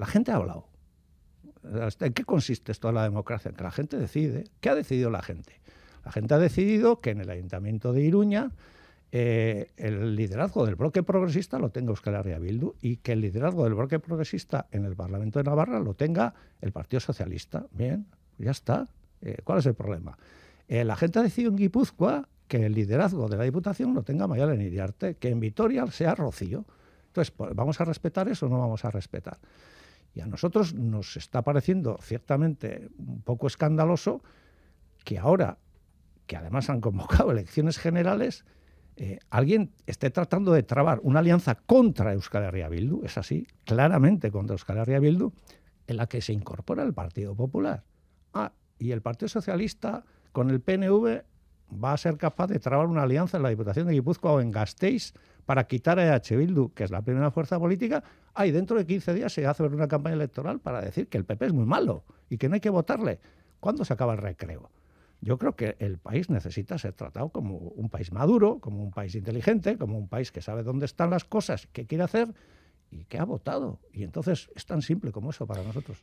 La gente ha hablado. ¿En qué consiste esto de la democracia? Que la gente decide. ¿Qué ha decidido la gente? La gente ha decidido que en el Ayuntamiento de Iruña eh, el liderazgo del bloque progresista lo tenga Euskal Herria Bildu y que el liderazgo del bloque progresista en el Parlamento de Navarra lo tenga el Partido Socialista. Bien, ya está. Eh, ¿Cuál es el problema? Eh, la gente ha decidido en Guipúzcoa que el liderazgo de la Diputación lo tenga en Iriarte, que en Vitoria sea Rocío. Entonces, ¿vamos a respetar eso o no vamos a respetar? Y a nosotros nos está pareciendo ciertamente un poco escandaloso que ahora, que además han convocado elecciones generales, eh, alguien esté tratando de trabar una alianza contra Euskal Herria Bildu, es así, claramente contra Euskal Herria Bildu, en la que se incorpora el Partido Popular. Ah, y el Partido Socialista con el PNV va a ser capaz de trabar una alianza en la Diputación de Guipúzcoa o en Gasteiz para quitar a EH Bildu, que es la primera fuerza política, ahí dentro de 15 días se hace una campaña electoral para decir que el PP es muy malo y que no hay que votarle. ¿Cuándo se acaba el recreo? Yo creo que el país necesita ser tratado como un país maduro, como un país inteligente, como un país que sabe dónde están las cosas, qué quiere hacer y que ha votado. Y entonces es tan simple como eso para nosotros.